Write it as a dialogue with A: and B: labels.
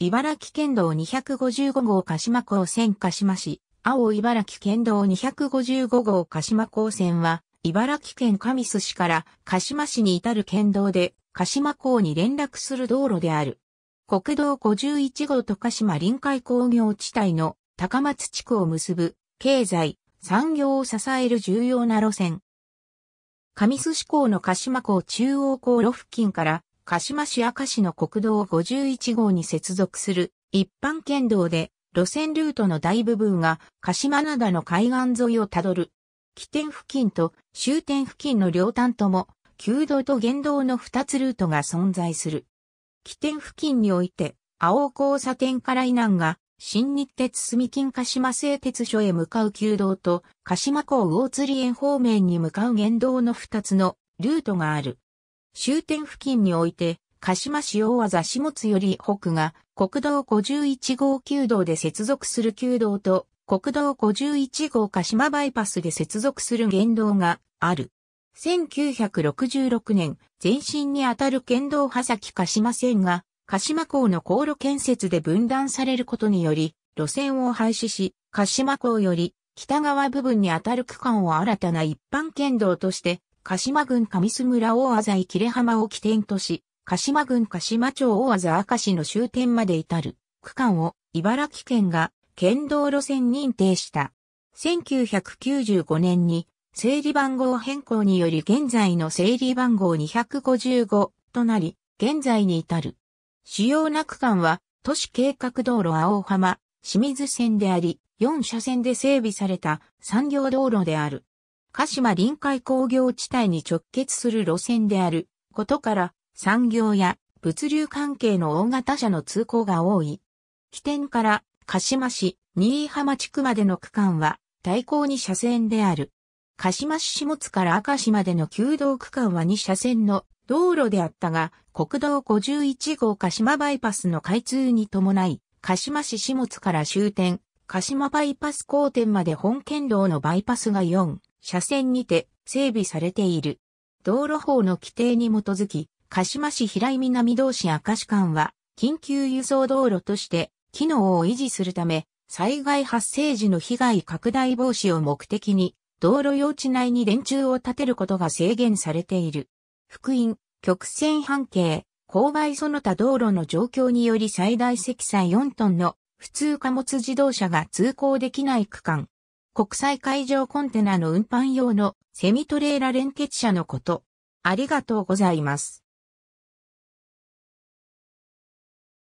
A: 茨城県道255号鹿島港線鹿島市、青茨城県道255号鹿島港線は、茨城県神栖市から鹿島市に至る県道で、鹿島港に連絡する道路である。国道51号と鹿島臨海工業地帯の高松地区を結ぶ、経済、産業を支える重要な路線。神栖市港の鹿島港中央航路付近から鹿島市赤市の国道51号に接続する一般県道で、路線ルートの大部分が鹿島灘の海岸沿いをたどる。起点付近と終点付近の両端とも、旧道と原道の2つルートが存在する。起点付近において、青交差点から以南が、新日鉄住金鹿島製鉄所へ向かう旧道と、鹿島港魚釣り園方面に向かう原道の2つのルートがある。終点付近において、鹿島市大和志物より北が国道51号旧道で接続する旧道と国道51号鹿島バイパスで接続する原道がある。1966年、前身にあたる県道波崎鹿島線が鹿島港の航路建設で分断されることにより、路線を廃止し、鹿島港より北側部分にあたる区間を新たな一般県道として鹿島郡上須村大字井切浜を起点とし、鹿島郡鹿島町大字明石の終点まで至る区間を茨城県が県道路線認定した。1995年に整理番号変更により現在の整理番号255となり、現在に至る。主要な区間は都市計画道路青浜、清水線であり、4車線で整備された産業道路である。鹿島臨海工業地帯に直結する路線であることから、産業や物流関係の大型車の通行が多い。起点から鹿島市新居浜地区までの区間は対向に車線である。鹿島市下津から明石までの旧道区間は2車線の道路であったが、国道51号鹿島バイパスの開通に伴い、鹿島市下津から終点、鹿島バイパス交点まで本県道のバイパスが4車線にて整備されている。道路法の規定に基づき、鹿島市平井南同市明石間は、緊急輸送道路として、機能を維持するため、災害発生時の被害拡大防止を目的に、道路用地内に電柱を建てることが制限されている。福音、曲線半径、勾配その他道路の状況により最大積載4トンの普通貨物自動車が通行できない区間、国際海上コンテナの運搬用のセミトレーラ連結車のこと。ありがとうございます。